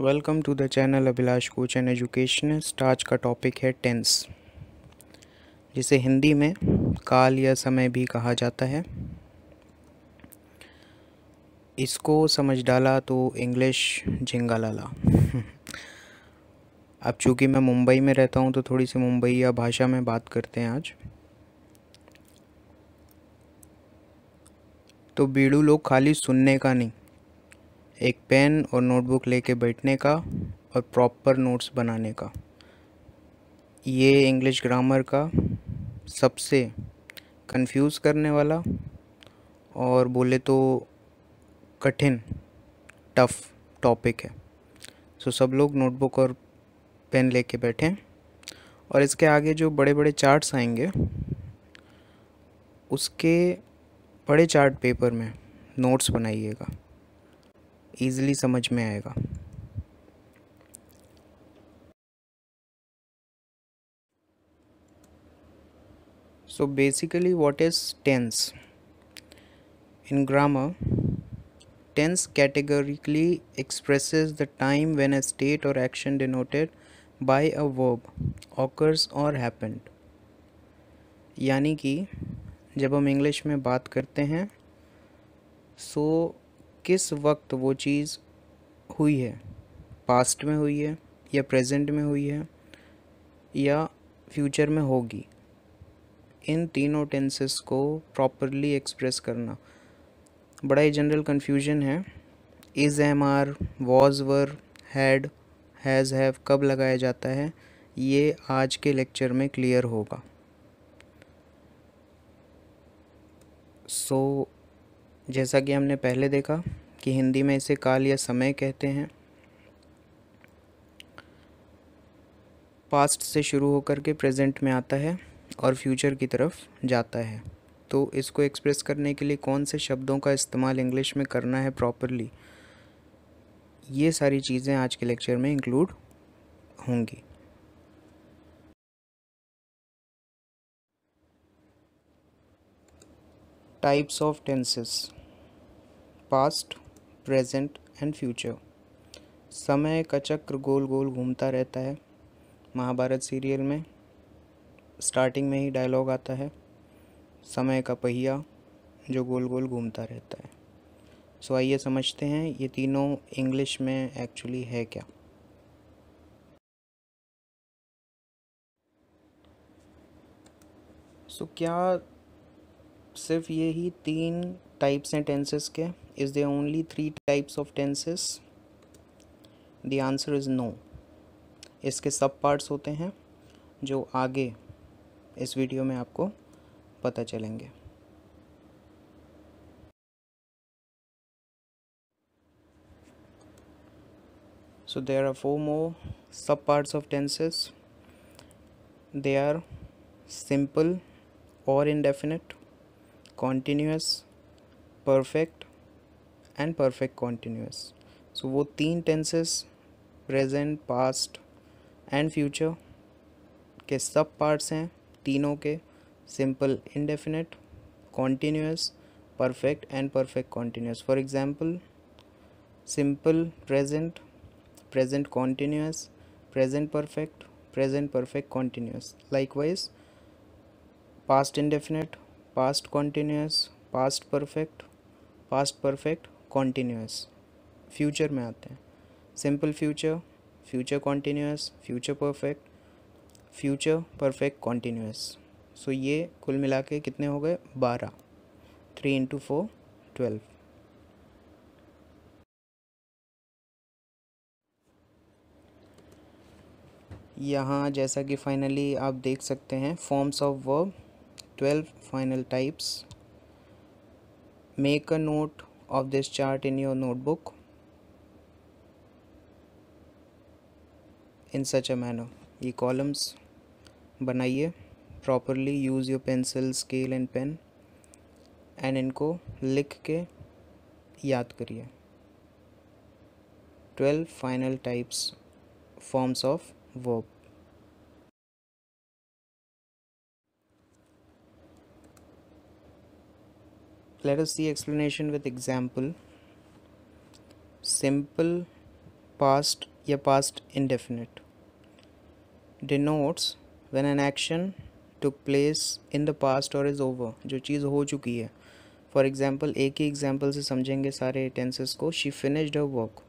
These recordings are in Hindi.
Welcome to the channel Abhilash coach and education आज का टॉपिक है टेंस जिसे हिंदी में काल या समय भी कहा जाता है इसको समझ डाला तो इंग्लिश झिंगा लाला अब चूँकि मैं मुंबई में रहता हूँ तो थोड़ी सी मुंबई या भाषा में बात करते हैं आज तो बीड़ू लोग खाली सुनने का नहीं एक पेन और नोटबुक लेके बैठने का और प्रॉपर नोट्स बनाने का ये इंग्लिश ग्रामर का सबसे कंफ्यूज करने वाला और बोले तो कठिन टफ टॉपिक है सो सब लोग नोटबुक और पेन लेके बैठें और इसके आगे जो बड़े बड़े चार्ट्स आएंगे उसके बड़े चार्ट पेपर में नोट्स बनाइएगा ईजिली समझ में आएगा so basically what is tense in grammar tense categorically expresses the time when a state or action denoted by a verb occurs or happened यानी कि जब हम इंग्लिश में बात करते हैं सो so, किस वक्त वो चीज़ हुई है पास्ट में हुई है या प्रेजेंट में हुई है या फ्यूचर में होगी इन तीनों टेंसेस को प्रॉपरली एक्सप्रेस करना बड़ा ही जनरल कन्फ्यूजन है is am are was were had has have कब लगाया जाता है ये आज के लेक्चर में क्लियर होगा सो so, जैसा कि हमने पहले देखा कि हिंदी में इसे काल या समय कहते हैं पास्ट से शुरू होकर के प्रेजेंट में आता है और फ्यूचर की तरफ जाता है तो इसको एक्सप्रेस करने के लिए कौन से शब्दों का इस्तेमाल इंग्लिश में करना है प्रॉपरली ये सारी चीज़ें आज के लेक्चर में इंक्लूड होंगी types of tenses past present and future समय का चक्र गोल गोल घूमता रहता है महाभारत सीरियल में स्टार्टिंग में ही डायलॉग आता है समय का पहिया जो गोल गोल घूमता रहता है सो आइए समझते हैं ये तीनों इंग्लिश में एक्चुअली है क्या सो so, क्या सिर्फ ये ही तीन टाइप्स हैं टेंसेस के is they only three types of tenses the answer is no इसके सब पार्ट्स होते हैं जो आगे इस वीडियो में आपको पता चलेंगे सो there are four more sub parts of tenses they are simple or indefinite continuous perfect and perfect continuous so वो तीन tenses present past and future के सब पार्ट्स हैं तीनों के simple indefinite continuous perfect and perfect continuous for example simple present present continuous present perfect present perfect continuous likewise past indefinite past continuous past perfect past perfect continuous future में आते हैं simple future future continuous future perfect future perfect continuous so ये कुल मिला के कितने हो गए बारह थ्री इंटू फोर ट्वेल्व यहाँ जैसा कि फाइनली आप देख सकते हैं forms of verb 12 final types. Make a note of this chart in your notebook in such a manner. ये columns banaiye properly use your pencil, scale and pen and inko likh ke yaad kariye 12 final types forms of verb let us see explanation with example simple past या past indefinite denotes when an action took place in the past or is over जो चीज़ हो चुकी है फॉर एग्ज़ाम्पल एक ही एग्ज़ाम्पल से समझेंगे सारे टेंसेस को शी फिनिश्ड हर वर्क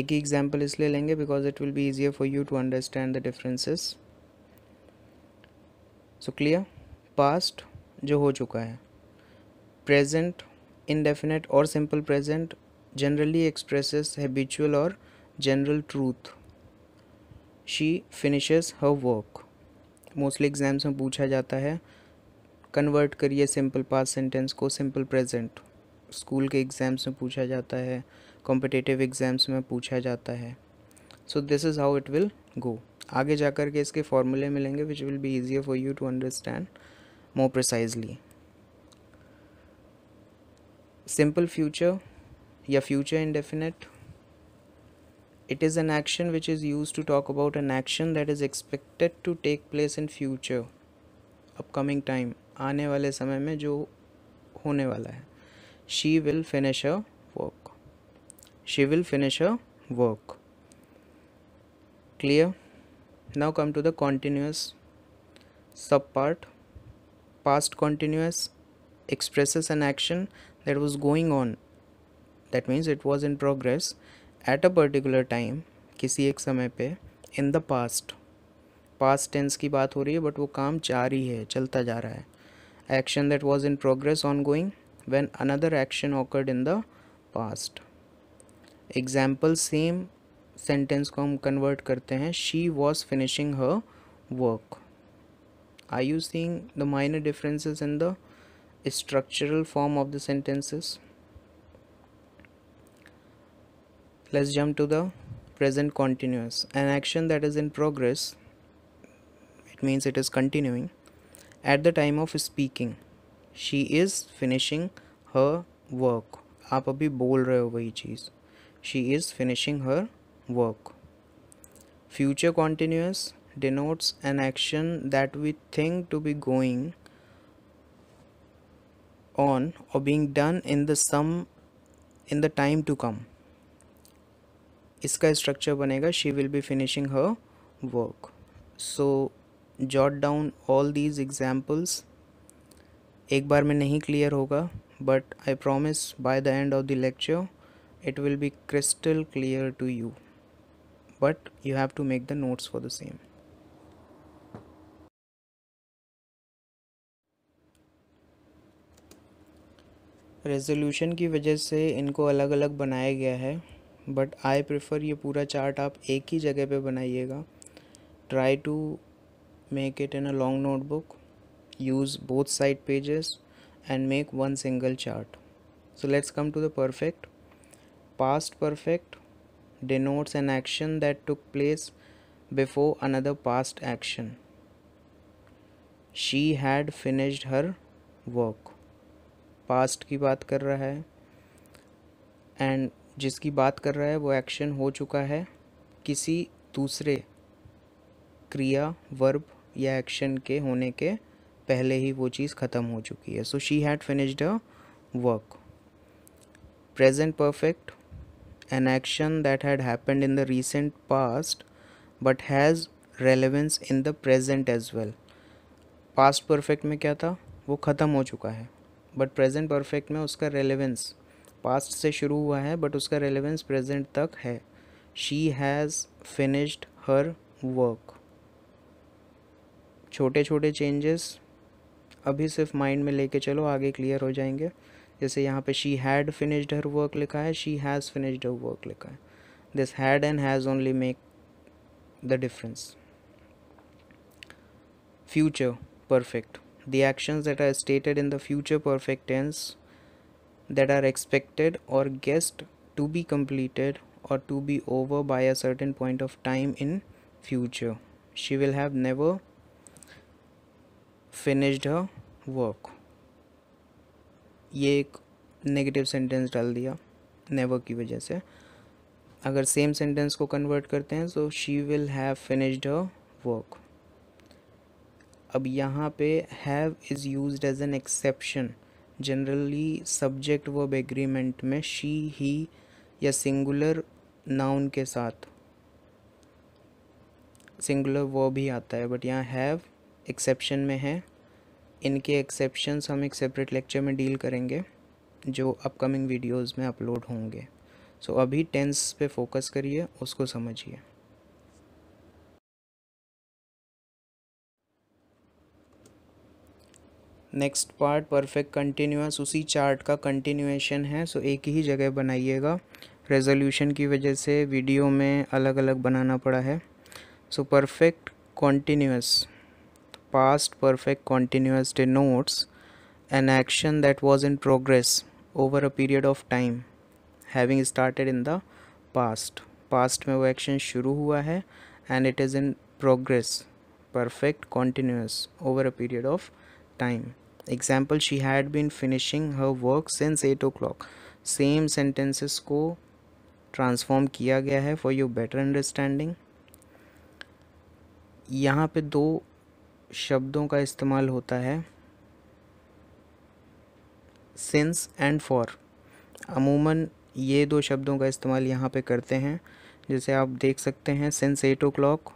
एक ही एग्ज़ाम्पल इसलिए लेंगे because it will be easier for you to understand the differences so clear past जो हो चुका है प्रेजेंट इनडेफिनेट और simple present generally expresses habitual और general truth she finishes her work mostly exams में पूछा जाता है कन्वर्ट करिए सिंपल पास सेंटेंस को सिंपल प्रेजेंट स्कूल के एग्ज़ाम्स में पूछा जाता है कॉम्पिटिटिव एग्ज़ाम्स में पूछा जाता है so this is how it will go आगे जा कर के इसके फॉर्मूले मिलेंगे which will be easier for you to understand more precisely simple future your future indefinite it is an action which is used to talk about an action that is expected to take place in future upcoming time आने वाले समय में जो होने वाला है she will finish her work she will finish her work clear now come to the continuous subpart past continuous expresses an action that was going on that means it was in progress at a particular time किसी एक समय पे in the past past tense की बात हो रही है but वो काम जारी है चलता जा रहा है action that was in progress ongoing when another action occurred in the past example same sentence को हम कन्वर्ट करते हैं she was finishing her work are you seeing the minor differences in the structural form of the sentences let's jump to the present continuous an action that is in progress it means it is continuing at the time of speaking she is finishing her work आप अभी बोल रहे हो वही चीज़ She is finishing her work. Future continuous denotes an action that we think to be going on or being done in the sum in the time to come इसका स्ट्रक्चर बनेगा she will be finishing her work so jot down all these examples एक बार में नहीं क्लियर होगा but I promise by the end of the lecture it will be crystal clear to you but you have to make the notes for the same resolution की वजह से इनको अलग अलग बनाया गया है बट आई प्रेफर ये पूरा चार्ट आप एक ही जगह पे बनाइएगा try to make it in a long notebook use both side pages and make one single chart so let's come to the perfect past perfect denotes an action that took place before another past action she had finished her work past की बात कर रहा है एंड जिसकी बात कर रहा है वो एक्शन हो चुका है किसी दूसरे क्रिया वर्ब या एक्शन के होने के पहले ही वो चीज़ ख़त्म हो चुकी है so she had finished a work present perfect an action that had happened in the recent past but has relevance in the present as well past perfect में क्या था वो ख़त्म हो चुका है बट प्रेजेंट परफेक्ट में उसका रेलेवेंस पास्ट से शुरू हुआ है बट उसका रेलेवेंस प्रेजेंट तक है she has finished her work छोटे छोटे चेंजेस अभी सिर्फ माइंड में लेके चलो आगे क्लियर हो जाएंगे जैसे यहाँ पे she had finished her work लिखा है she has finished her work लिखा है this had and has only make the difference future perfect the actions that are stated in the future perfect tense that are expected or guessed to be completed or to be over by a certain point of time in future she will have never finished her work ये एक नेगेटिव सेंटेंस डाल दिया नेवर की वजह से अगर सेम सेंटेंस को कन्वर्ट करते हैं तो she will have finished her work अब यहाँ पे have is use as an exception generally subject verb agreement में शी ही या सिंगुलर नाउन के साथ सिंगुलर वर्ब ही आता है बट यहाँ हैव एक्सेप्शन में है इनके एक्सेप्शंस हम एक सेपरेट लेक्चर में डील करेंगे जो अपकमिंग वीडियोस में अपलोड होंगे सो so, अभी टेंस पे फोकस करिए उसको समझिए नेक्स्ट पार्ट परफेक्ट कंटिन्यूस उसी चार्ट का कंटिन्यूएशन है सो एक ही जगह बनाइएगा रेजोल्यूशन की वजह से वीडियो में अलग अलग बनाना पड़ा है so perfect continuous past perfect continuous notes an action that was in progress over a period of time having started in the past past में वो एक्शन शुरू हुआ है and it is in progress perfect continuous over a period of time example she had been finishing her work since eight o'clock same sentences को ट्रांसफॉर्म किया गया है फॉर योर बेटर अंडरस्टैंडिंग यहाँ पे दो शब्दों का इस्तेमाल होता है सिंस एंड फॉर अमूमन ये दो शब्दों का इस्तेमाल यहाँ पे करते हैं जैसे आप देख सकते हैं since eight o'clock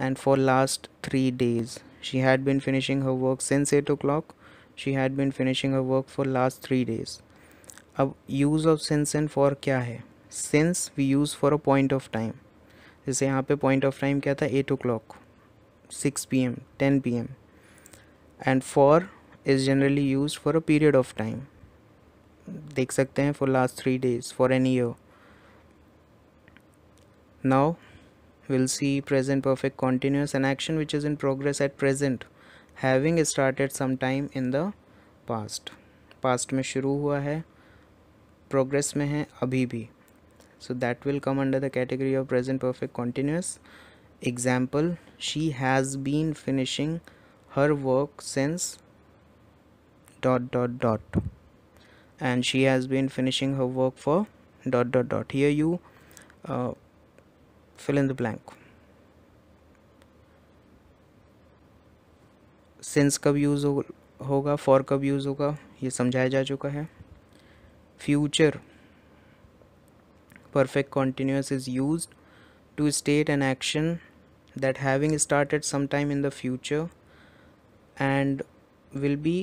and for last three days she had been been finishing work work eight o'clock she had been finishing her work for last three days अब use of since and for क्या है since we use for a point of time जैसे यहाँ पे पॉइंट ऑफ टाइम क्या था eight o'clock six P M ten P M and for is generally use for a period of time देख सकते हैं for last three days for an year now will see present perfect continuous an action which is in progress at present Having started some time in the past, past में शुरू हुआ है progress में है अभी भी so that will come under the category of present perfect continuous example she has been finishing her work since dot dot dot and she has been finishing her work for dot dot dot here you uh, fill in the blank since कब यूज़ होगा फॉर कब यूज़ होगा ये समझाया जा चुका है future perfect continuous is use to state an action that having started sometime in the future and will be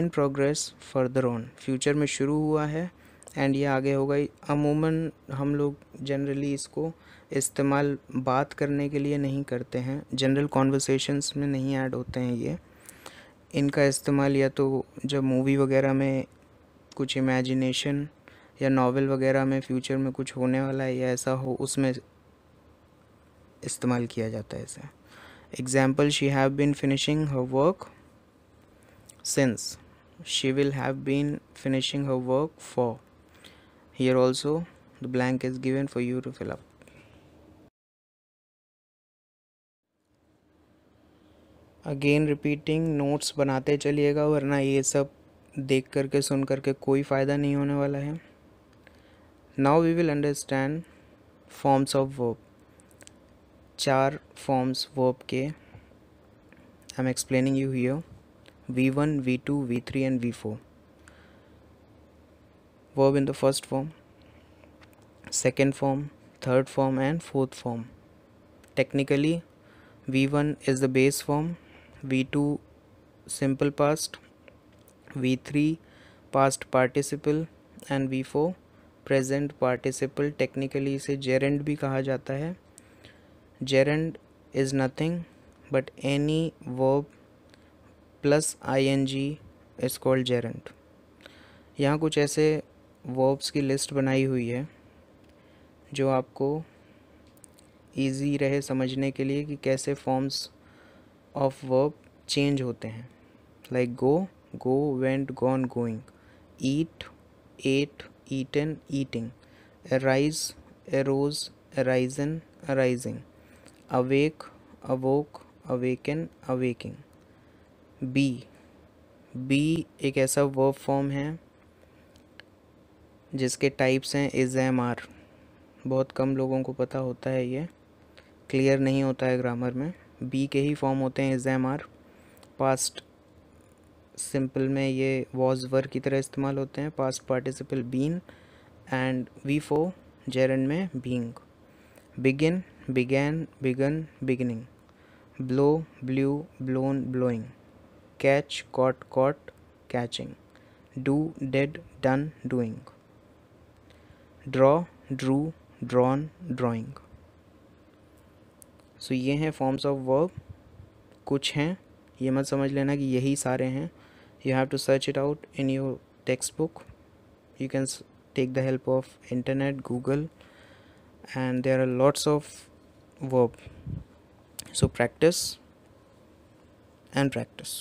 in progress further on future में शुरू हुआ है एंड ये आगे होगा अमूमन हम लोग जनरली इसको इस्तेमाल बात करने के लिए नहीं करते हैं जनरल कॉन्वर्सेशंस में नहीं ऐड होते हैं ये इनका इस्तेमाल या तो जब मूवी वगैरह में कुछ इमेजिनेशन या नावल वगैरह में फ्यूचर में कुछ होने वाला है या ऐसा हो उसमें इस्तेमाल किया जाता है इसे example she have been finishing her work since she will have been finishing her work for here also the blank is given for you to fill up again repeating notes बनाते चलिएगा वरना ये सब देख करके सुन करके कोई फ़ायदा नहीं होने वाला है now we will understand forms of verb चार फॉर्म्स वर्ब के I am explaining you here V one V two V three and V four verb in the first form second form third form and fourth form technically V one is the base form v2 simple past v3 past participle and v4 present participle technically इसे gerund भी कहा जाता है gerund is nothing but any verb plus ing is called gerund यहाँ कुछ ऐसे verbs की list बनाई हुई है जो आपको easy रहे समझने के लिए कि कैसे forms ऑफ वर्ब चेंज होते हैं like go go went gone going eat ate eaten eating arise arose arisen arising awake awoke awaken awaking be be एक ऐसा वर्ब फॉर्म है जिसके टाइप्स हैं इज एम आर बहुत कम लोगों को पता होता है ये क्लियर नहीं होता है ग्रामर में बी के ही फॉर्म होते हैं एग्ज़ाम आर पास्ट सिंपल में ये वॉज वर की तरह इस्तेमाल होते हैं past participle been and V four gerund में being begin began begun beginning blow blew blown blowing catch caught caught catching do did done doing draw drew drawn drawing so ये हैं फॉर्म्स ऑफ वर्ब कुछ हैं ये मत समझ लेना कि यही सारे हैं you have to search it out in your text book you can take the help of internet Google and there are lots of verb so practice and practice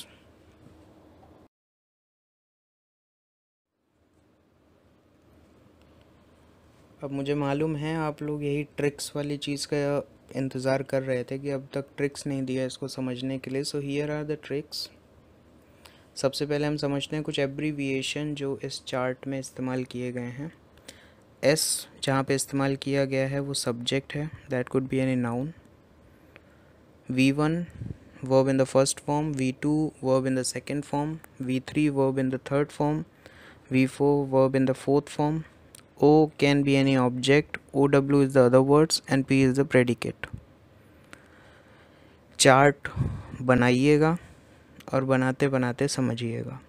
अब मुझे मालूम है आप लोग यही ट्रिक्स वाली चीज़ का इंतज़ार कर रहे थे कि अब तक ट्रिक्स नहीं दिया इसको समझने के लिए so here are the tricks सबसे पहले हम समझते हैं कुछ एब्रीविएशन जो इस चार्ट में इस्तेमाल किए गए हैं एस जहाँ पे इस्तेमाल किया गया है वो सब्जेक्ट है that could be a noun V one verb in the first form V two verb in the second form V three verb in the third form V four verb in the fourth form O can be any object OW is the other words and P is the predicate. Chart बनाइएगा और बनाते बनाते समझिएगा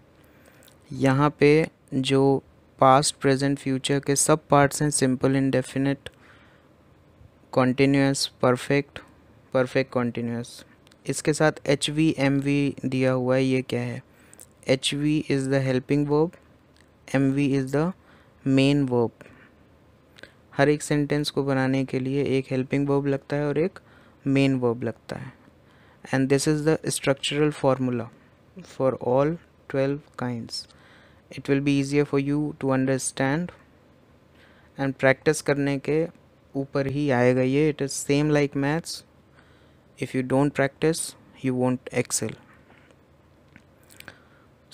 यहाँ पे जो पास्ट प्रेजेंट फ्यूचर के सब पार्ट्स हैं simple indefinite continuous perfect perfect continuous इसके साथ एच वी एम वी दिया हुआ है ये क्या है H V is the helping verb M V is the main verb हर एक सेंटेंस को बनाने के लिए एक हेल्पिंग वर्ब लगता है और एक मेन वर्ब लगता है and this is the structural formula for all twelve kinds it will be easier for you to understand and practice करने के ऊपर ही आएगा ये it is same like maths if you don't practice you won't excel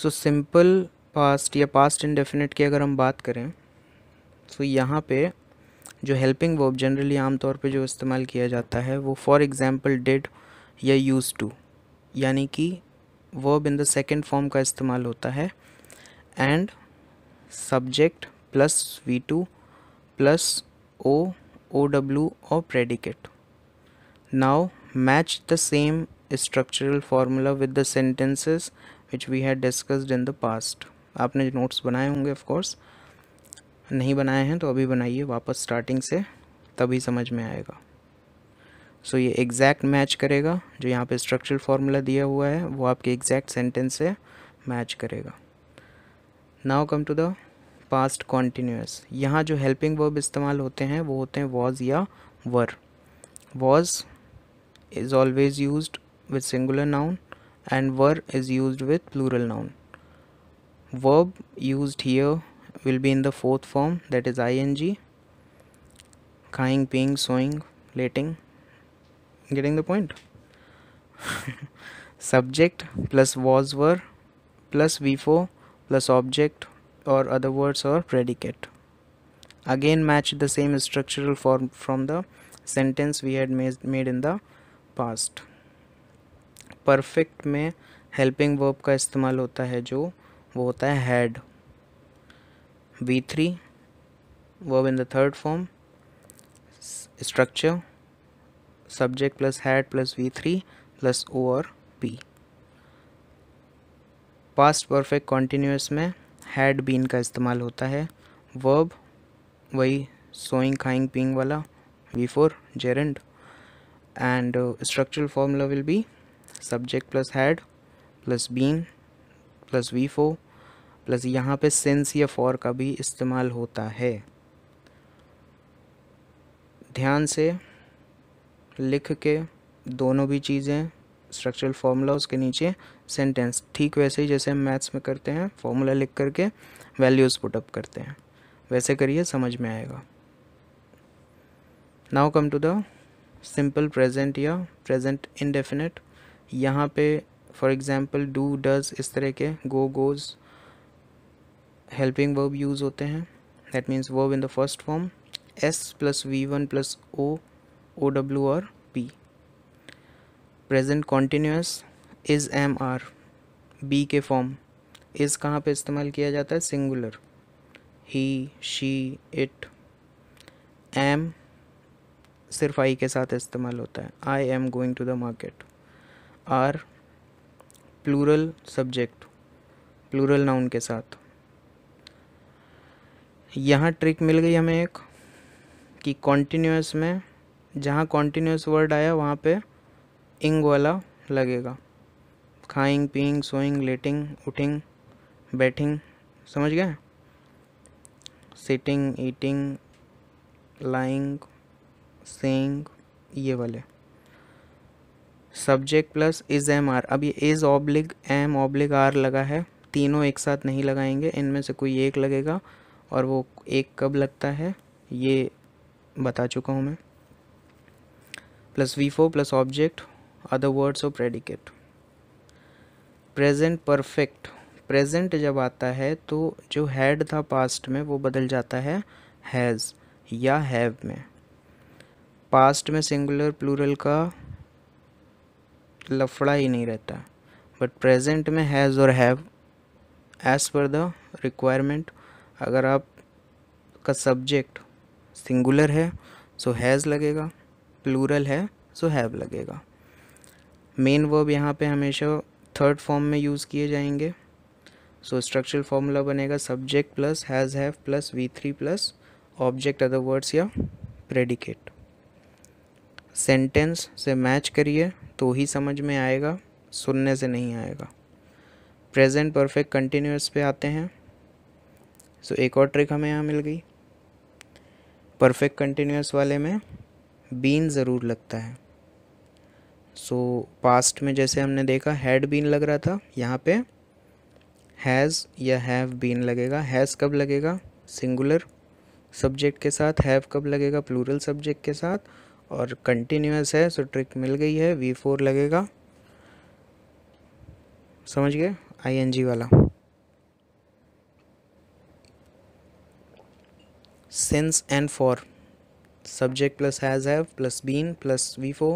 so simple past या पास्ट इंडेफिनेट की अगर हम बात करें तो यहाँ पे जो हेल्पिंग वर्ब जनरली आमतौर पे जो इस्तेमाल किया जाता है वो फॉर एग्ज़ाम्पल डिड या यूज़ टू यानी कि verb in the second form का इस्तेमाल होता है and subject plus V two plus O O W और predicate now match the same structural formula with the sentences which we had discussed in the past आपने नोट्स बनाए होंगे ऑफ़ कोर्स नहीं बनाए हैं तो अभी बनाइए वापस स्टार्टिंग से तभी समझ में आएगा सो so, ये एग्जैक्ट मैच करेगा जो यहाँ पे स्ट्रक्चरल फार्मूला दिया हुआ है वो आपके एग्जैक्ट सेंटेंस से मैच करेगा now come to the past continuous यहाँ जो हेल्पिंग वर्ब इस्तेमाल होते हैं वो होते हैं वॉज या were was is always use with singular noun and were is use with plural noun verb use here will be in the fourth form that is ing kind being sewing letting getting the point subject plus was were plus v4 plus object or other words or predicate again match the same structural form from the sentence we had made in the past perfect mein helping verb ka istemal hota hai jo wo hota hai had V3 verb in the third form structure subject plus had plus V3 plus O or P past perfect continuous में हैड बीन का इस्तेमाल होता है वर्ब वही सोइंग खाइंग पींग वाला before gerund and structural formula will be subject plus had plus been plus V four plus यहाँ पे सेंस या फॉर का भी इस्तेमाल होता है ध्यान से लिख के दोनों भी चीज़ें स्ट्रक्चरल फार्मूला उसके नीचे सेंटेंस ठीक वैसे ही जैसे हम मैथ्स में करते हैं फॉर्मूला लिख करके वैल्यूज़ पुटअप करते हैं वैसे करिए समझ में आएगा now come to the simple present या प्रेजेंट इनडेफिनेट यहाँ पे फॉर एग्ज़ाम्पल डू डज इस तरह के go goes helping verb use होते हैं that means verb in the first form S plus V one plus O O W और P present continuous is am are be के फॉर्म इज़ कहाँ पे इस्तेमाल किया जाता है singular he she it am सिर्फ आई के साथ इस्तेमाल होता है I am going to the market are plural subject plural noun के साथ यहाँ ट्रिक मिल गई हमें एक कि कॉन्टीन्यूस में जहाँ कॉन्टीन्यूस वर्ड आया वहाँ पे इंग वाला लगेगा खाइंग पीइंग सोइंग लेटिंग उठिंग बैठिंग समझ गए सिटिंग ईटिंग लाइंग सेंग ये वाले subject plus is am are अब ये is oblique am oblique are लगा है तीनों एक साथ नहीं लगाएंगे इनमें से कोई एक लगेगा और वो एक कब लगता है ये बता चुका हूँ मैं plus V four plus object other words और प्रेडिकेट प्रेजेंट परफेक्ट प्रेजेंट जब आता है तो जो हैड था पास्ट में वो बदल जाता है हैज़ या हैव में पास्ट में सिंगुलर प्लूरल का लफड़ा ही नहीं रहता बट प्रेजेंट में हैज़ और have as per the requirement अगर आप का सब्जेक्ट सिंगुलर है सो so हैज़ लगेगा प्लूरल है सो so हैव लगेगा मेन वर्ब यहाँ पे हमेशा थर्ड फॉर्म में यूज़ किए जाएंगे सो स्ट्रक्चरल फॉर्मूला बनेगा subject plus has have plus V three plus object other words या प्रेडिकेट सेंटेंस से मैच करिए तो ही समझ में आएगा सुनने से नहीं आएगा प्रेजेंट परफेक्ट कंटिन्यूस पे आते हैं सो एक और ट्रिक हमें यहाँ मिल गई परफेक्ट कंटिन्यूस वाले में बीन ज़रूर लगता है सो so, पास्ट में जैसे हमने देखा हैड बीन लग रहा था यहाँ पे हैज़ या हैव बीन लगेगा हैज़ कब लगेगा सिंगुलर सब्जेक्ट के साथ हैव कब लगेगा प्लूरल सब्जेक्ट के साथ और कंटिन्यूस है सो so ट्रिक मिल गई है वी फोर लगेगा समझ गए आई एन जी वाला since and for subject plus has have been plus V four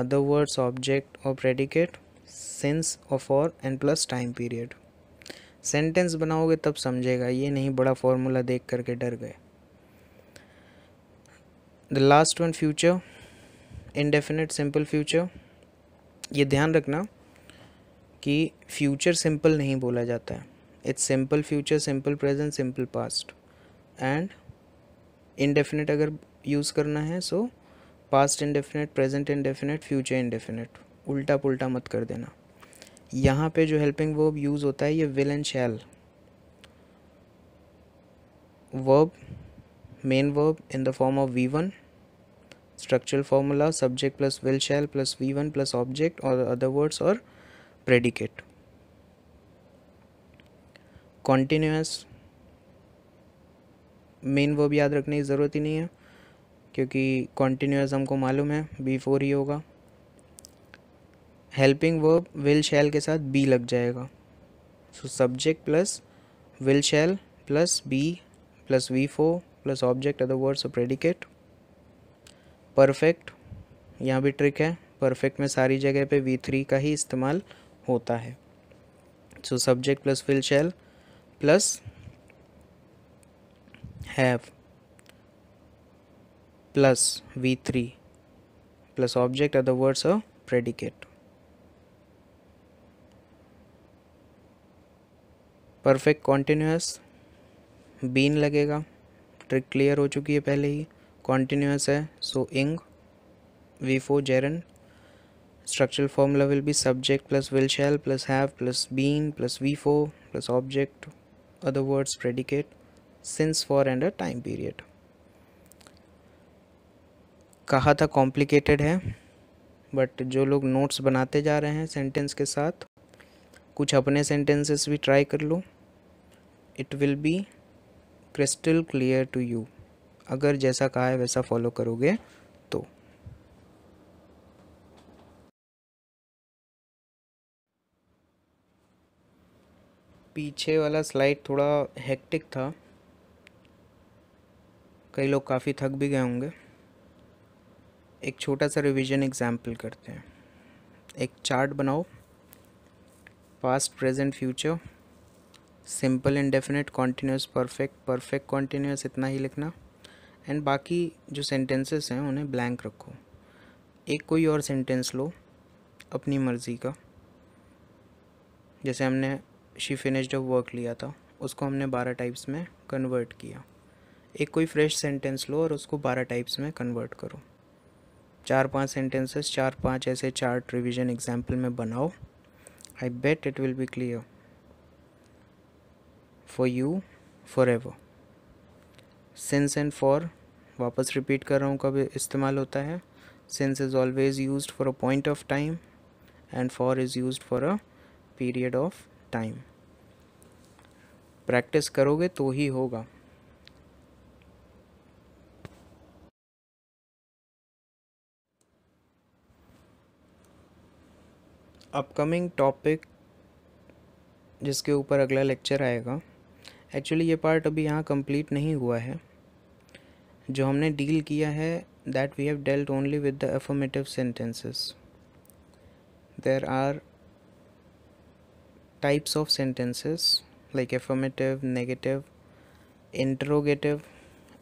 other words object और प्रेडिकेट सेंस और for and plus time period sentence बनाओगे तब समझेगा ये नहीं बड़ा फॉर्मूला देख करके डर गए the last one future indefinite simple future ये ध्यान रखना कि फ्यूचर सिंपल नहीं बोला जाता है it's simple future simple present simple past and indefinite अगर यूज़ करना है so past indefinite present indefinite future indefinite उल्टा पुल्टा मत कर देना यहाँ पे जो हेल्पिंग वर्ब यूज़ होता है ये will and shall verb main verb in the form of V one structural formula subject plus will shall plus V one plus object और अदर वर्ड्स और प्रेडिकेट कॉन्टिन्यूस मेन वर्ब याद रखने की ज़रूरत ही नहीं है क्योंकि कॉन्टीन्यूस हमको मालूम है बी फोर ही होगा हेल्पिंग वर्ब विल शैल के साथ बी लग जाएगा so subject plus will shall plus be plus V four plus object other words predicate perfect यहाँ भी ट्रिक है परफेक्ट में सारी जगह पे वी थ्री का ही इस्तेमाल होता है so subject plus will shall plus have have plus v3 plus object other words uh predicate perfect continuous been लगेगा ट्रिक क्लियर हो चुकी है पहले ही कॉन्टिन्यूस है so ing V four gerund structural formula will be subject plus will shall plus have plus been plus V four plus object other words predicate since for and a time period कहा था कॉम्प्लिकेटेड है बट जो लोग नोट्स बनाते जा रहे हैं सेंटेंस के साथ कुछ अपने सेंटेंसेस भी ट्राई कर लो it will be crystal clear to you अगर जैसा कहा है वैसा फॉलो करोगे तो पीछे वाला स्लाइड थोड़ा हेक्टिक था कई लोग काफ़ी थक भी गए होंगे एक छोटा सा रिवीजन एग्जाम्पल करते हैं एक चार्ट बनाओ past present future simple definite continuous perfect perfect continuous इतना ही लिखना एंड बाकी जो सेंटेंसेस हैं उन्हें ब्लैंक रखो एक कोई और सेंटेंस लो अपनी मर्ज़ी का जैसे हमने शी फिनिश्ड ऑफ वर्क लिया था उसको हमने बारह टाइप्स में कन्वर्ट किया एक कोई फ्रेश सेंटेंस लो और उसको बारह टाइप्स में कन्वर्ट करो चार पांच सेंटेंसेस चार पांच ऐसे चार्ट रिवीजन एग्जाम्पल में बनाओ I bet it will be clear for you forever since and for वापस रिपीट कर रहा हूँ कब इस्तेमाल होता है since is always use for a point of time and for is use for a period of time practice करोगे तो ही होगा अपकमिंग टॉपिक जिसके ऊपर अगला लेक्चर आएगा एक्चुअली ये पार्ट अभी यहाँ कंप्लीट नहीं हुआ है जो हमने डील किया है that we have dealt only with the affirmative sentences there are types of sentences like affirmative negative interrogative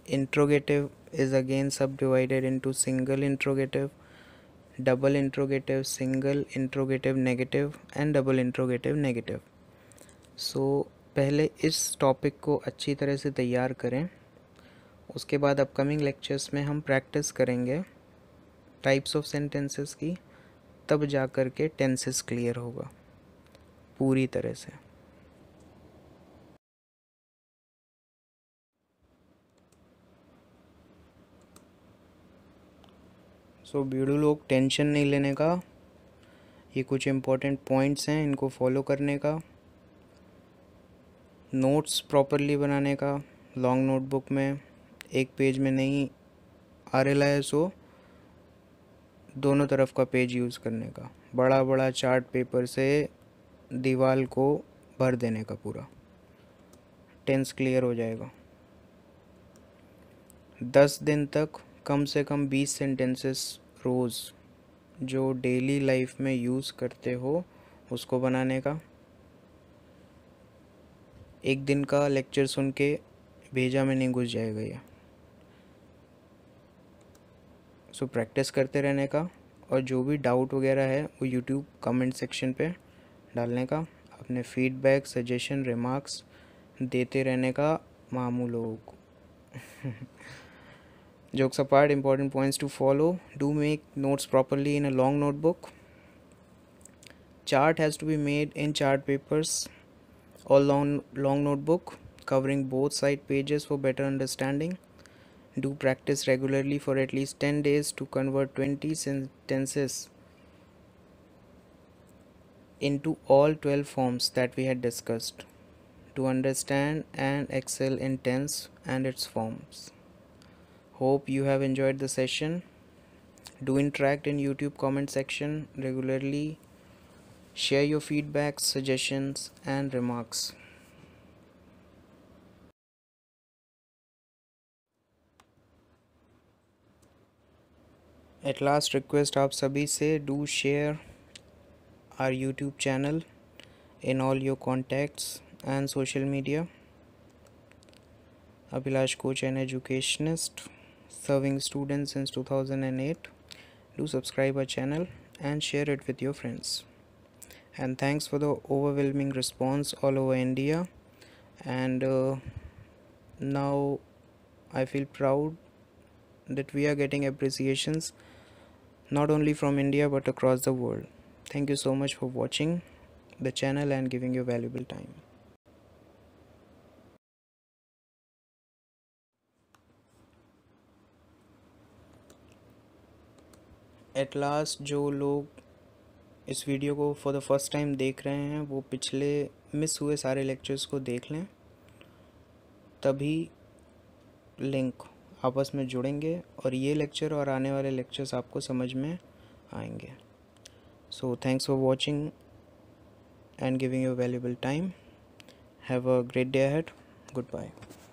interrogative is again subdivided into single interrogative double interrogative single interrogative negative and double interrogative negative so पहले इस टॉपिक को अच्छी तरह से तैयार करें उसके बाद अपकमिंग लेक्चर्स में हम प्रैक्टिस करेंगे टाइप्स ऑफ सेंटेंसेस की तब जा कर के टेंसेस क्लियर होगा पूरी तरह से सो बीड़ू लोग टेंशन नहीं लेने का ये कुछ इम्पोर्टेंट पॉइंट्स हैं इनको फॉलो करने का नोट्स प्रॉपरली बनाने का लॉन्ग नोटबुक में एक पेज में नहीं आर एल है सो दोनों तरफ का पेज यूज़ करने का बड़ा बड़ा चार्ट पेपर से दीवार को भर देने का पूरा टेंस क्लियर हो जाएगा दस दिन तक कम से कम बीस सेंटेंसेस रोज़ जो डेली लाइफ में यूज़ करते हो उसको बनाने का एक दिन का लेक्चर सुन के भेजा में नहीं घुस जाएगा ये सो प्रैक्टिस करते रहने का और जो भी डाउट वगैरह है वो यूट्यूब कमेंट सेक्शन पे डालने का अपने फीडबैक सजेशन रिमार्क्स देते रहने का मामू लोगों को Jokes apart, important points to follow. Do make notes properly in a long notebook. Chart has to be made in chart papers or long, long notebook covering both side pages for better understanding. Do practice regularly for at least 10 days to convert 20 sentences into all 12 forms that we had discussed to understand and excel in tense and its forms hope you have enjoyed the session do interact in youtube comment section regularly share your feedback suggestions and remarks at last request aap sabhi se do share our youtube channel in all your contacts and social media abhilash coach and educationist serving students since 2008. Do subscribe our channel and share it with your friends. And thanks for the overwhelming response all over India. And uh, now I feel proud that we are getting appreciations not only from India but across the world. Thank you so much for watching the channel and giving your valuable time. At last जो लोग इस वीडियो को फॉर द फर्स्ट टाइम देख रहे हैं वो पिछले मिस हुए सारे लेक्चर्स को देख लें तभी लिंक आपस में जुड़ेंगे और ये लेक्चर और आने वाले लेक्चर्स आपको समझ में आएंगे so thanks for watching and giving your valuable time have a great day हेड गुड बाय